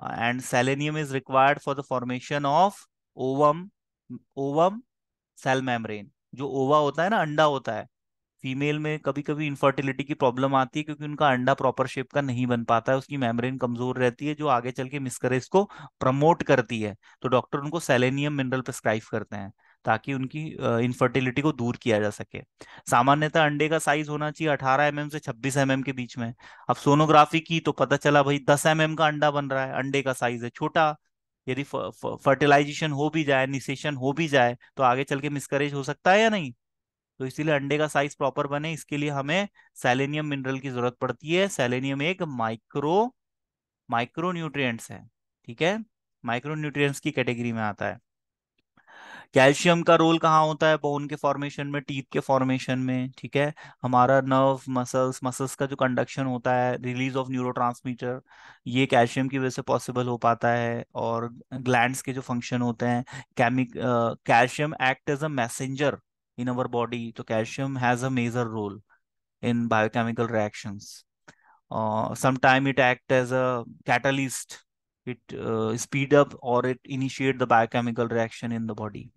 and selenium is required for the formation of ovum ovum cell membrane जो ova होता है ना अंडा होता है female में कभी कभी इनफर्टिलिटी की प्रॉब्लम आती है क्योंकि उनका अंडा प्रॉपर शेप का नहीं बन पाता है उसकी मेम्ब्रेन कमजोर रहती है जो आगे चल के मिसकरेज को प्रमोट करती है तो डॉक्टर उनको सेलेनियम मिनरल प्रिस्क्राइब करते हैं ताकि उनकी इनफर्टिलिटी को दूर किया जा सके सामान्यतः अंडे का साइज होना चाहिए अठारह एम mm से छब्बीस एम mm के बीच में अब सोनोग्राफी की तो पता चला भाई दस एम mm का अंडा बन रहा है अंडे का साइज है छोटा यदि फर्टिलाइजेशन हो भी जाए निशेषण हो भी जाए तो आगे चल के मिसकरेज हो सकता है या नहीं तो इसीलिए अंडे का साइज प्रॉपर बने इसके लिए हमें सेलेनियम मिनरल की जरूरत पड़ती है सेलेनियम एक माइक्रो माइक्रो है ठीक है माइक्रो की कैटेगरी में आता है कैल्शियम का रोल कहाँ होता है बोन के फॉर्मेशन में टीथ के फॉर्मेशन में ठीक है हमारा नर्व मसल्स मसल्स का जो कंडक्शन होता है रिलीज ऑफ न्यूरो ये कैल्शियम की वजह से पॉसिबल हो पाता है और ग्लैंड्स के जो फंक्शन होते हैं कैमिक calcium act as a messenger in our body तो calcium has a major role in biochemical reactions sometime it act as a catalyst it uh, speed up or it initiate the biochemical reaction in the body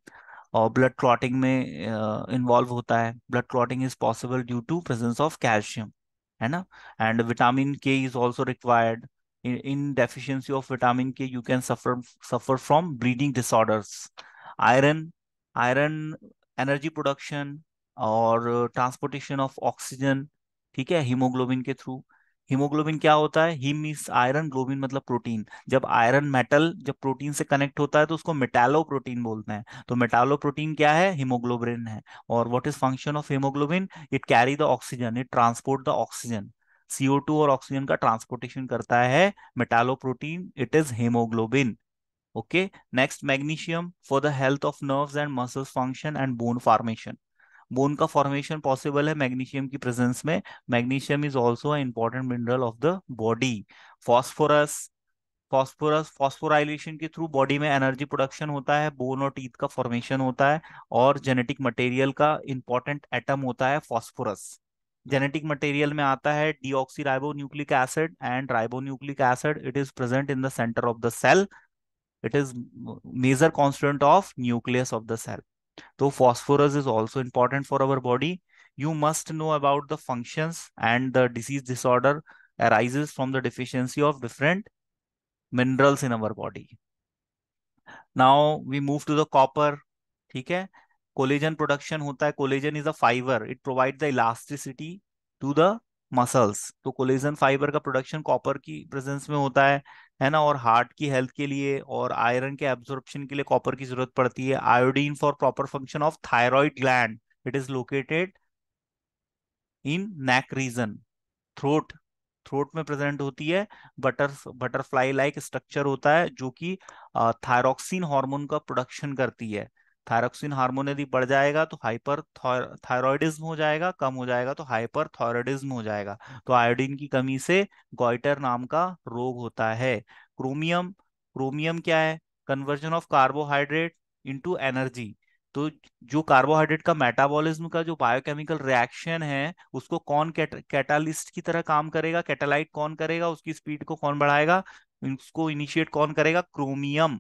और blood clotting में involve होता है blood clotting is possible due to presence of calcium है ना and vitamin K is also required in deficiency of vitamin k you can suffer suffer from bleeding disorders iron iron energy production और transportation of oxygen ठीक है hemoglobin के through haemoglobin क्या होता है ही मीन्स आयरन ग्लोबिन मतलब protein जब आयरन मेटल जब प्रोटीन से कनेक्ट होता है तो उसको मेटालो प्रोटीन बोलते हैं तो मेटालो प्रोटीन क्या है हीमोग्लोबिन है और what is function of haemoglobin it carry the oxygen it transport the oxygen CO two और ऑक्सीजन का ट्रांसपोर्टेशन करता है metallo protein it is haemoglobin okay next magnesium for the health of nerve and muscle function and bone formation bone का formation possible है magnesium की presence में magnesium is also important mineral of the body phosphorus phosphorus phosphorization के through body में energy production होता है bone और teeth का फॉर्मेशन होता है और जेनेटिक मटेरियल का इंपॉर्टेंट एटम होता है फॉस्फोरस जेनेटिक मटेरियल में आता है deoxyribonucleic acid and ribonucleic acid it is present in the centre of the cell it is major constant of nucleus of the cell though phosphorus is also important for our body you must know about the functions and the disease disorder arises from the deficiency of different minerals in our body now we move to the copper ठीक है collagen production होता है collagen is a fibre it provide the elasticity to the muscles तो collagen fiber ka production copper ki presence mein hota hai है ना और heart की health के लिए और आयरन के एब्जॉर्प्शन के लिए कॉपर की जरूरत पड़ती है iodine for proper function of thyroid gland it is located in neck region throat throat में प्रेजेंट होती है बटर बटरफ्लाई लाइक स्ट्रक्चर होता है जो कि थायरोक्सिन हार्मोन का प्रोडक्शन करती है थायरोक्सिन हार्मोन यदि बढ़ जाएगा तो हाइपर थायरॉयडिज्म हो जाएगा कम हो जाएगा तो हाइपर थायरॉयडिज्म हो जाएगा तो आयोडीन की कमी से गोइटर नाम का रोग होता है क्रोमियम क्रोमियम क्या है conversion of carbohydrate into energy तो जो कार्बोहाइड्रेट का मेटाबॉलिज्म का जो बायोकेमिकल रिएक्शन है उसको कौन कैटालिस्ट की तरह काम करेगा कैटालाइट कौन करेगा उसकी स्पीड को कौन बढ़ाएगा उसको इनिशिएट कौन करेगा chromium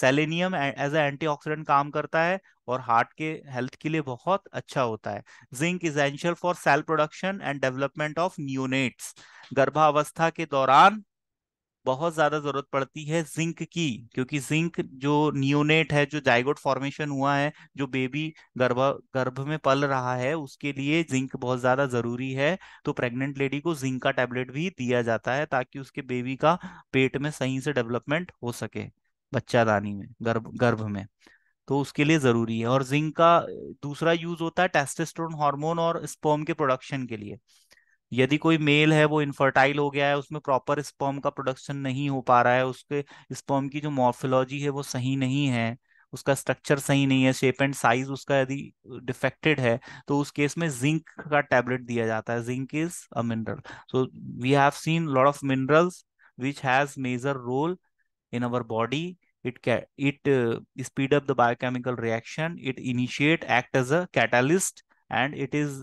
selenium as a antioxidant काम करता है और हार्ट के हेल्थ के लिए बहुत अच्छा होता है zinc essential for cell production and development of neonates गर्भावस्था के दौरान बहुत ज्यादा जरूरत पड़ती है जिंक की क्योंकि जिंक जो न्यूनेट है जो जाइगोट फॉर्मेशन हुआ है जो बेबी गर्भ गर्भ में पल रहा है उसके लिए जिंक बहुत ज्यादा जरूरी है तो प्रेग्नेंट लेडी को जिंक का टेबलेट भी दिया जाता है ताकि उसके बेबी का पेट में सही से डेवलपमेंट हो सके बच्चादानी में गर्भ गर्भ में तो उसके लिए जरूरी है और जिंक का दूसरा यूज होता है टेस्टेस्ट्रोन हार्मोन और स्पर्म के प्रोडक्शन के लिए यदि कोई मेल है वो इनफर्टाइल हो गया है उसमें प्रॉपर स्पर्म का प्रोडक्शन नहीं हो पा रहा है उसके स्पर्म की जो मॉर्फोलॉजी है वो सही नहीं है उसका स्ट्रक्चर सही नहीं है शेप एंड साइज उसका यदि डिफेक्टेड है तो उस केस में जिंक का टैबलेट दिया जाता है zinc is a mineral so we have seen lot of minerals which has major role in our body it can it uh, speed up the biochemical reaction it initiate act as a catalyst and it is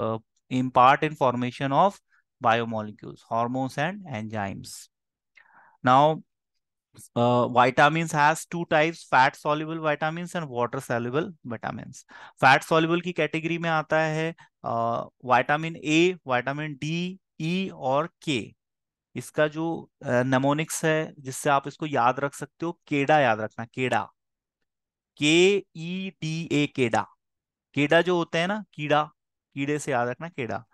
uh, impart in formation of biomolecules hormones and enzymes now uh, vitamins has two types fat soluble vitamins and water soluble vitamins fat soluble ki category mein aata hai uh, vitamin a vitamin d e or k इसका जो नमोनिक्स है जिससे आप इसको याद रख सकते हो केडा याद रखना केडा के ई डी ए केडा केडा जो होते हैं ना कीड़ा कीड़े से याद रखना केडा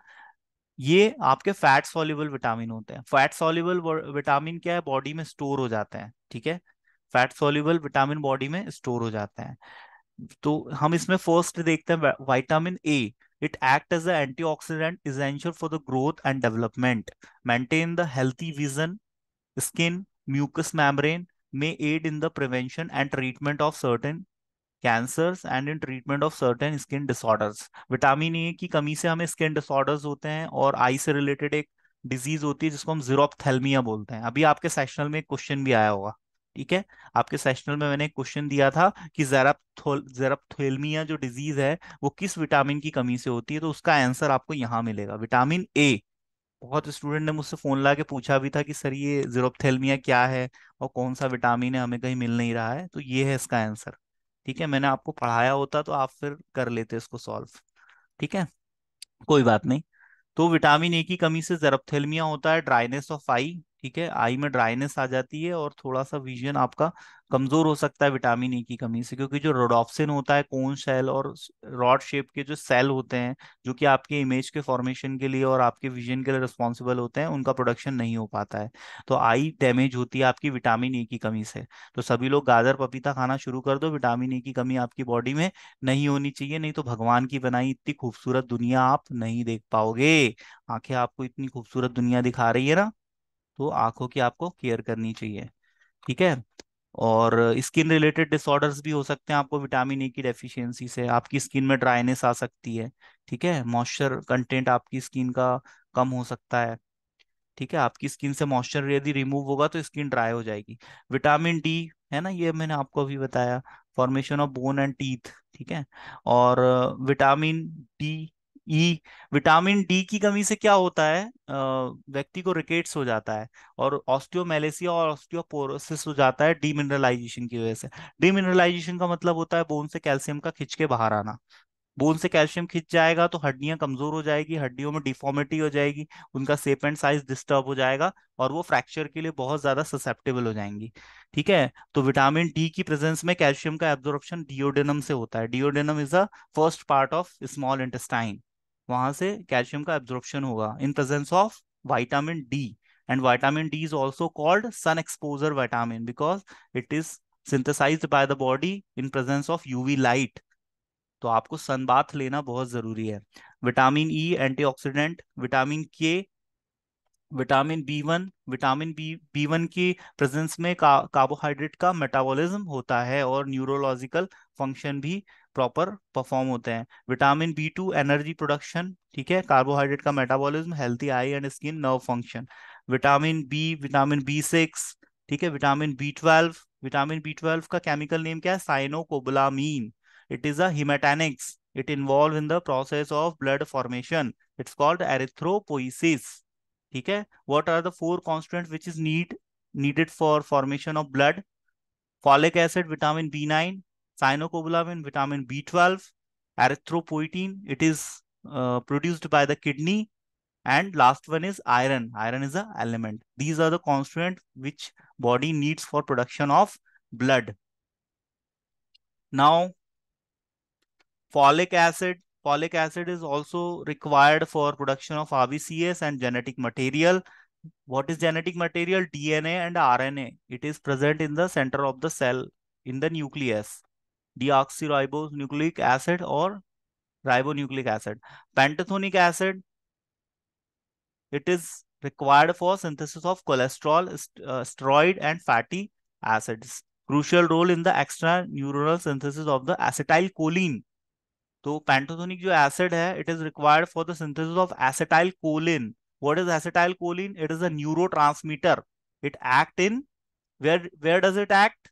ये आपके फैट सॉल्युबल विटामिन होते हैं फैट सॉल्युबल विटामिन क्या है बॉडी में स्टोर हो जाते हैं ठीक है फैट सॉल्युबल विटामिन बॉडी में स्टोर हो जाते हैं तो हम इसमें फर्स्ट देखते हैं vitamin A It acts as an antioxidant essential for the growth and development. Maintain the healthy vision, skin, mucous membrane, may aid in the prevention and treatment of certain cancers and in treatment of certain skin disorders vitamin A की कमी से हमें skin disorders होते हैं और आई से related एक disease होती है जिसको हम जीरोपथेलमिया बोलते हैं अभी आपके सेक्शनल में एक क्वेश्चन भी आया होगा ठीक है आपके सेशनल में मैंने क्वेश्चन दिया था कि जेराप्थोल जेराप्थोलमिया जो डिजीज है वो किस विटामिन की कमी से होती है तो उसका आंसर आपको यहाँ मिलेगा विटामिन ए बहुत स्टूडेंट ने मुझसे फ़ोन ला के पूछा भी था कि सर ये जेरोपथेलमिया क्या है और कौन सा विटामिन है हमें कहीं मिल नहीं रहा है तो ये है इसका आंसर ठीक है मैंने आपको पढ़ाया होता तो आप फिर कर लेते इसको सॉल्व ठीक है कोई बात नहीं तो विटामिन ए की कमी से जेरोप्थेलमिया होता है ड्राइनेस ऑफ आई ठीक है आई में ड्राइनेस आ जाती है और थोड़ा सा विजन आपका कमजोर हो सकता है विटामिन ई की कमी से क्योंकि जो रोडॉप्सिन होता है कोन सेल और रॉड शेप के जो सेल होते हैं जो कि आपके इमेज के फॉर्मेशन के लिए और आपके विजन के लिए रिस्पॉन्सिबल होते हैं उनका प्रोडक्शन नहीं हो पाता है तो आई डैमेज होती है आपकी विटामिन ए की कमी से तो सभी लोग गाजर पपीता खाना शुरू कर दो विटामिन ए की कमी आपकी बॉडी में नहीं होनी चाहिए नहीं तो भगवान की बनाई इतनी खूबसूरत दुनिया आप नहीं देख पाओगे आंखें आपको इतनी खूबसूरत दुनिया दिखा रही है ना तो आंखों की आपको केयर करनी चाहिए ठीक है और स्किन रिलेटेड डिसऑर्डर्स भी हो सकते हैं आपको विटामिन ए की डेफिशिएंसी से आपकी स्किन में ड्राइनेस आ सकती है ठीक है मॉइस्चर कंटेंट आपकी स्किन का कम हो सकता है ठीक है आपकी स्किन से मॉइस्चर यदि रिमूव होगा तो स्किन ड्राई हो जाएगी विटामिन डी है ना ये मैंने आपको अभी बताया formation of bone and teeth ठीक है और vitamin D E e, vitamin D की कमी से क्या होता है व्यक्ति को रिकेट्स हो जाता है और ऑस्टियोमेलेसिया और ऑस्टियोपोरोसिस हो जाता है डीमिनरलाइजेशन की वजह से डीमिनरलाइजेशन का मतलब होता है बोन से कैल्शियम का खिंच के बाहर आना बोन से कैल्शियम खिंच जाएगा तो हड्डियां कमजोर हो जाएगी हड्डियों में डिफॉर्मिटी हो जाएगी उनका सेप एंड साइज डिस्टर्ब हो जाएगा और वो फ्रैक्चर के लिए बहुत ज्यादा ससेप्टेबल हो जाएंगी ठीक है तो विटामिन डी की प्रेजेंस में कैल्शियम का एब्जॉर्प्शन डिओडेनम से होता है duodenum is a first part of small intestine वहां से कैल्शियम का एब्जॉर्प्शन होगा in presence of vitamin D and vitamin D is also called sun exposure vitamin because it is synthesize by the body in presence of UV light तो आपको sun bath लेना बहुत जरूरी है vitamin E antioxidant vitamin K vitamin B one vitamin B B one की presence में का, carbohydrate का मेटाबॉलिज्म होता है और न्यूरोलॉजिकल फंक्शन भी प्रॉपर परफॉर्म होते हैं vitamin B two energy production ठीक है कार्बोहाइड्रेट का metabolism healthy eye and skin nerve function vitamin B vitamin B six ठीक है vitamin B twelve vitamin B twelve का केमिकल नेम क्या है cyanocobalamin it is haematinics it involve in the process of blood formation it's called erythropoiesis ठीक है what are the four constant which is need needed for formation of blood folic acid vitamin B nine cyanocobalamin, vitamin B12, erythropoietin. It is uh, produced by the kidney. And last one is iron. Iron is a element. These are the constituent which body needs for production of blood. Now, folic acid. Folic acid is also required for production of RBCS and genetic material. What is genetic material? DNA and RNA. It is present in the center of the cell in the nucleus deoxyribonucleic acid or ribonucleic acid. Pantothenic acid, it is required for synthesis of cholesterol, uh, steroid and fatty acids. Crucial role in the extra neuronal synthesis of the acetylcholine. So pantothenic jo acid hai, it is required for the synthesis of acetylcholine. What is acetylcholine? It is a neurotransmitter. It act in where where does it act?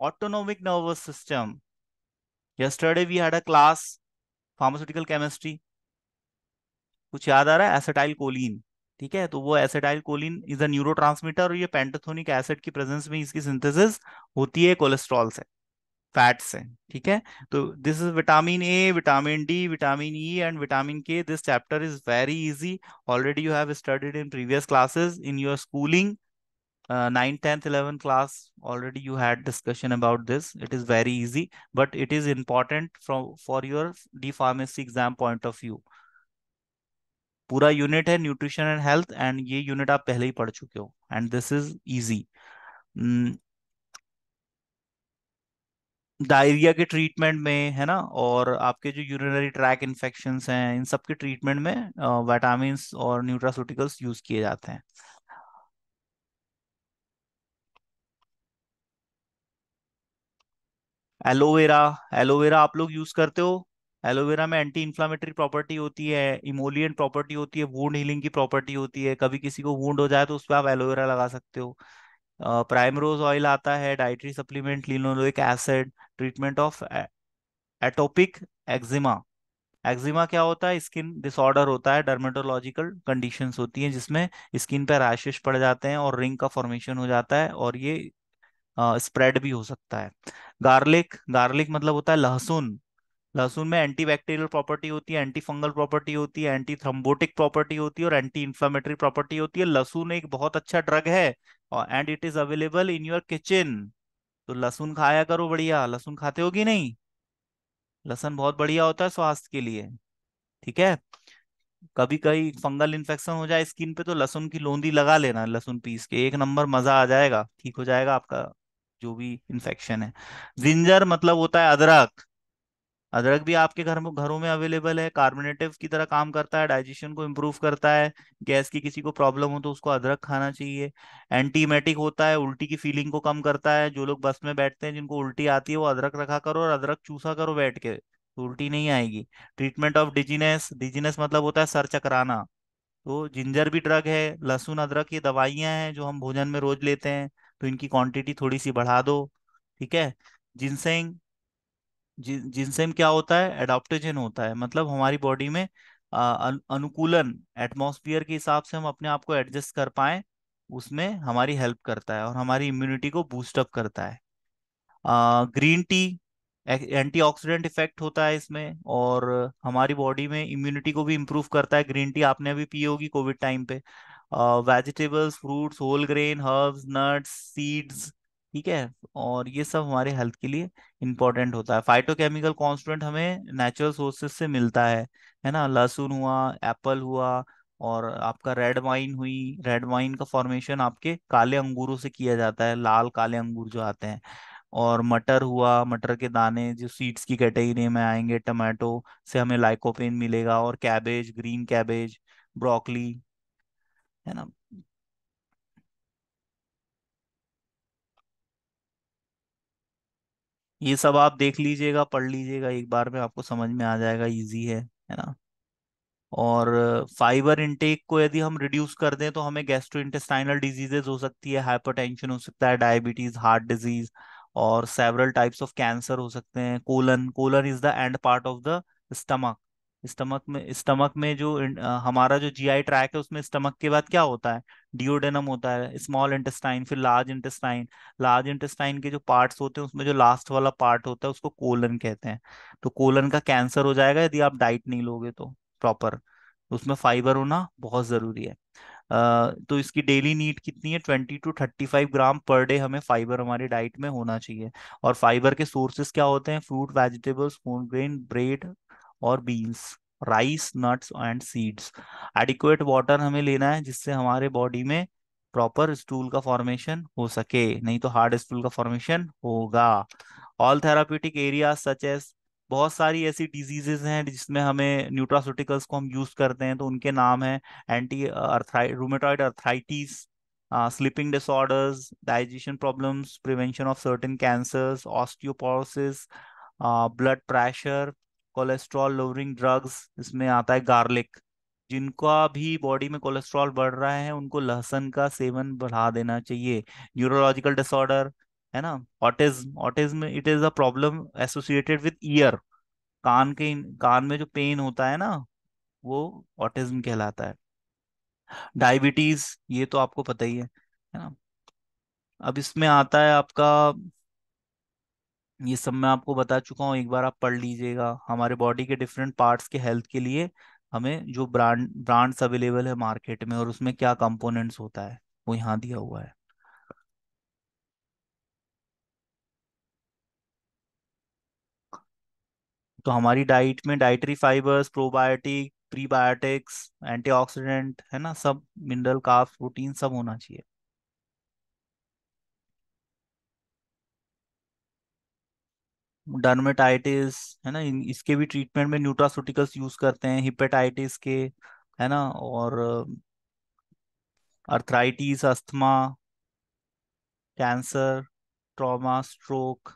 Autonomic nervous system. yesterday we had a class pharmaceutical chemistry कुछ याद आ रहा है acetyl Colin ठीक है तो वो acetylcholine is a neuro और ये पेंटोथोनिक एसिड की प्रेजेंस में इसकी सिंथेसिस होती है कोलेस्ट्रॉल से फैट से ठीक है तो this is vitamin A vitamin D vitamin E and vitamin K this chapter is very easy already you have studied in previous classes in your schooling uh, 9 10th 11th class already you had discussion about this it is very easy but it is important from for your d pharmacy exam point of view पूरा unit है nutrition and health एंड ये unit आप पहले ही पढ़ चुके हो and this is easy diarrhoea के ट्रीटमेंट में है ना और आपके जो यूरिनरी ट्रैक इन्फेक्शन हैं इन सब के ट्रीटमेंट में वाइटामिन uh, और न्यूट्रास्यूटिकल्स यूज किए जाते हैं एलोवेरा एलोवेरा आप लोग यूज करते हो एलोवेरा में एंटी इन्फ्लामेटरी प्रॉपर्टी होती है इमोलियंट प्रॉपर्टी होती है वूंड हीलिंग की प्रॉपर्टी होती है कभी किसी को वूड हो जाए तो उस पर आप एलोवेरा लगा सकते हो प्राइमरोज uh, ऑयल आता है dietary supplement linoleic acid treatment of atopic eczema eczema क्या होता है स्किन डिसऑर्डर होता है डर्मेटोलॉजिकल कंडीशंस होती हैं जिसमें स्किन पर रैशेस पड़ जाते हैं और रिंग का फॉर्मेशन हो जाता है और ये स्प्रेड भी हो सकता है गार्लिक गार्लिक मतलब होता है लहसुन लहसुन में एंटी बैक्टीरियल प्रॉपर्टी होती है एंटी फंगल प्रॉपर्टी होती है एंटी थ्रम्बोटिक प्रॉपर्टी होती है और एंटी इन्फ्लामेटरी प्रॉपर्टी होती है लहसुन एक बहुत अच्छा ड्रग है and it is available in your kitchen तो लहसुन खाया करो बढ़िया लहसुन खाते हो कि नहीं लहसुन बहुत बढ़िया होता है स्वास्थ्य के लिए ठीक है कभी कभी फंगल इन्फेक्शन हो जाए स्किन पे तो लहसुन की लोंदी लगा लेना लहसुन पीस के एक नंबर मजा आ जाएगा ठीक हो जाएगा आपका जो भी इन्फेक्शन है जिंजर मतलब होता है अदरक अदरक भी आपके घर में घरों में अवेलेबल है कार्बोनेटिव की तरह काम करता है डाइजेशन को इम्प्रूव करता है गैस की किसी को प्रॉब्लम हो तो उसको अदरक खाना चाहिए एंटीमेटिक होता है उल्टी की फीलिंग को कम करता है जो लोग बस में बैठते हैं जिनको उल्टी आती है वो अदरक रखा करो और अदरक चूसा करो बैठ के तो उल्टी नहीं आएगी ट्रीटमेंट ऑफ डिजीनेस डिजीनेस मतलब होता है सर चकराना तो जिंजर भी ड्रग है लहसुन अदरक ये दवाइयाँ हैं जो हम भोजन में रोज लेते हैं तो इनकी क्वांटिटी थोड़ी सी बढ़ा दो ठीक है जिनसेंग जि, जिनसेंग क्या होता है एडोप्टोजन होता है मतलब हमारी बॉडी में अनुकूलन एटमॉस्फेयर के हिसाब से हम अपने आप को एडजस्ट कर पाए उसमें हमारी हेल्प करता है और हमारी इम्यूनिटी को बूस्टअप करता है uh, green tea antioxidant effect होता है इसमें और हमारी बॉडी में इम्यूनिटी को भी इम्प्रूव करता है ग्रीन टी आपने अभी पी होगी कोविड टाइम पे vegetables fruits whole grain herbs nuts seeds ठीक है और ये सब हमारे हेल्थ के लिए इंपॉर्टेंट होता है फाइटोकेमिकल कॉन्स्टेंट हमें नेचुरल सोर्सेस से मिलता है है ना लहसुन हुआ एप्पल हुआ और आपका रेड वाइन हुई रेड वाइन का फॉर्मेशन आपके काले अंगूरों से किया जाता है लाल काले अंगूर जो आते हैं और मटर हुआ मटर के दाने जो सीड्स की कैटेगरी में आएंगे टमाटो से हमें लाइकोपेन मिलेगा और कैबेज ग्रीन कैबेज ब्रोकली है ना ये सब आप देख लीजिएगा पढ़ लीजिएगा एक बार में आपको समझ में आ जाएगा इजी है है ना और फाइबर इनटेक को यदि हम रिड्यूस कर दें तो हमें इंटेस्टाइनल डिजीजेज हो सकती है हाइपरटेंशन हो सकता है डायबिटीज हार्ट डिजीज और सेवरल टाइप्स ऑफ कैंसर हो सकते हैं colon colon is the end part of the stomach stomach में स्टमक में जो हमारा जो जीआई ट्रैक है उसमें स्टमक के बाद क्या होता है डिओडेनम होता है स्मॉल इंटेस्टाइन फिर लार्ज इंटेस्टाइन लार्ज इंटेस्टाइन के जो पार्ट्स होते हैं उसमें जो लास्ट वाला पार्ट होता है उसको कोलन कहते हैं तो कोलन का कैंसर हो जाएगा यदि आप डाइट नहीं लोगे तो प्रॉपर उसमें फाइबर होना बहुत ज़रूरी है तो इसकी डेली नीड कितनी है twenty to thirty five gram per day हमें फाइबर हमारे डाइट में होना चाहिए और फाइबर के सोर्सेस क्या होते हैं फ्रूट वेजिटेबल्स होल ब्रेड और beans rice nuts and seeds adequate water हमें लेना है जिससे हमारे बॉडी में प्रॉपर स्टूल का फॉर्मेशन हो सके नहीं तो हार्ड स्टूल का फॉर्मेशन होगा all therapeutic area such as बहुत सारी ऐसी डिजीजेज हैं जिसमें हमें न्यूट्रास्यूटिकल्स को हम यूज करते हैं तो उनके नाम है anti rheumatoid arthritis sleeping disorders digestion problems prevention of certain cancers osteoporosis blood pressure cholesterol lowering drugs इसमें आता है गार्लिक जिनका भी बॉडी में कोलेस्ट्रॉल बढ़ रहा है उनको लहसुन का सेवन बढ़ा देना चाहिए न्यूरोलॉजिकल डिसऑर्डर है ना autism autism it is a problem associated with ear कान के कान में जो पेन होता है ना वो ऑटिज्म कहलाता है डायबिटीज ये तो आपको पता ही है है ना अब इसमें आता है आपका ये सब मैं आपको बता चुका हूँ एक बार आप पढ़ लीजिएगा हमारे बॉडी के डिफरेंट पार्ट्स के हेल्थ के लिए हमें जो ब्रांड ब्रांड्स अवेलेबल है मार्केट में और उसमें क्या कंपोनेंट्स होता है वो यहाँ दिया हुआ है तो हमारी डाइट में dietary fibres probiotic prebiotics antioxidant है ना सब मिनरल काफ प्रोटीन सब होना चाहिए डर्मेटाइटिस है ना इसके भी ट्रीटमेंट में न्यूट्रास्यूटिकल्स यूज करते हैं हिपेटाइटिस के है ना और arthritis asthma cancer trauma stroke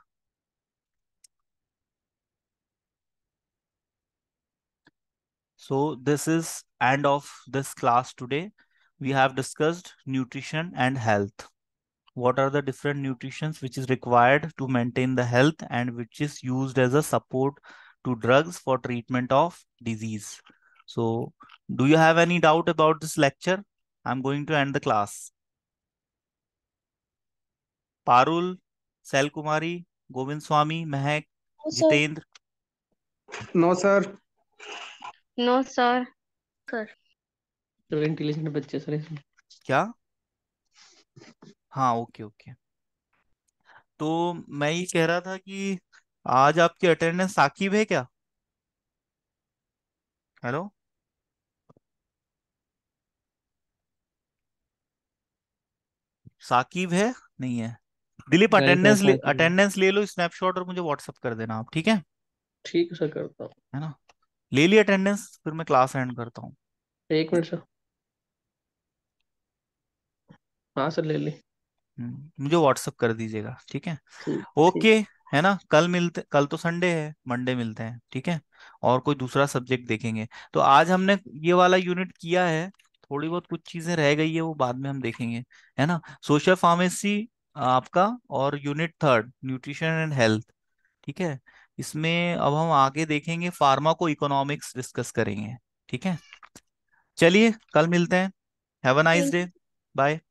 so this is end of this class today we have discussed nutrition and health what are the different nutritions which is required to maintain the health and which is used as a support to drugs for treatment of disease. So do you have any doubt about this lecture? I'm going to end the class. Parul, Sal Kumari, Govind Swami, Mehak, no, Jitendra. No, sir. No, sir. Sir. Intelligent बच्चे sir क्या हाँ okay okay तो मैं ये कह रहा था कि आज आपकी अटेंडेंस साकिब है क्या हेलो साकिब है नहीं है दिलीप नहीं सर अटेंडेंस ले साकिब अटेंडेंस ले लो स्नैपशॉट और मुझे व्हाट्सअप कर देना आप ठीक है ठीक है सर करता हूँ है ना ले ली अटेंडेंस फिर मैं क्लास एंड करता हूँ एक मिनट सर हाँ सर ले ली हम्म, मुझे व्हाट्सअप कर दीजिएगा ठीक है ओके है ना कल मिलते कल तो संडे है मंडे मिलते हैं ठीक है और कोई दूसरा सब्जेक्ट देखेंगे तो आज हमने ये वाला यूनिट किया है थोड़ी बहुत कुछ चीजें रह गई है वो बाद में हम देखेंगे है ना सोशल फार्मेसी आपका और unit third nutrition and health ठीक है इसमें अब हम आगे देखेंगे फार्मा को इकोनॉमिक्स डिस्कस करेंगे ठीक है चलिए कल मिलते हैं have a nice day bye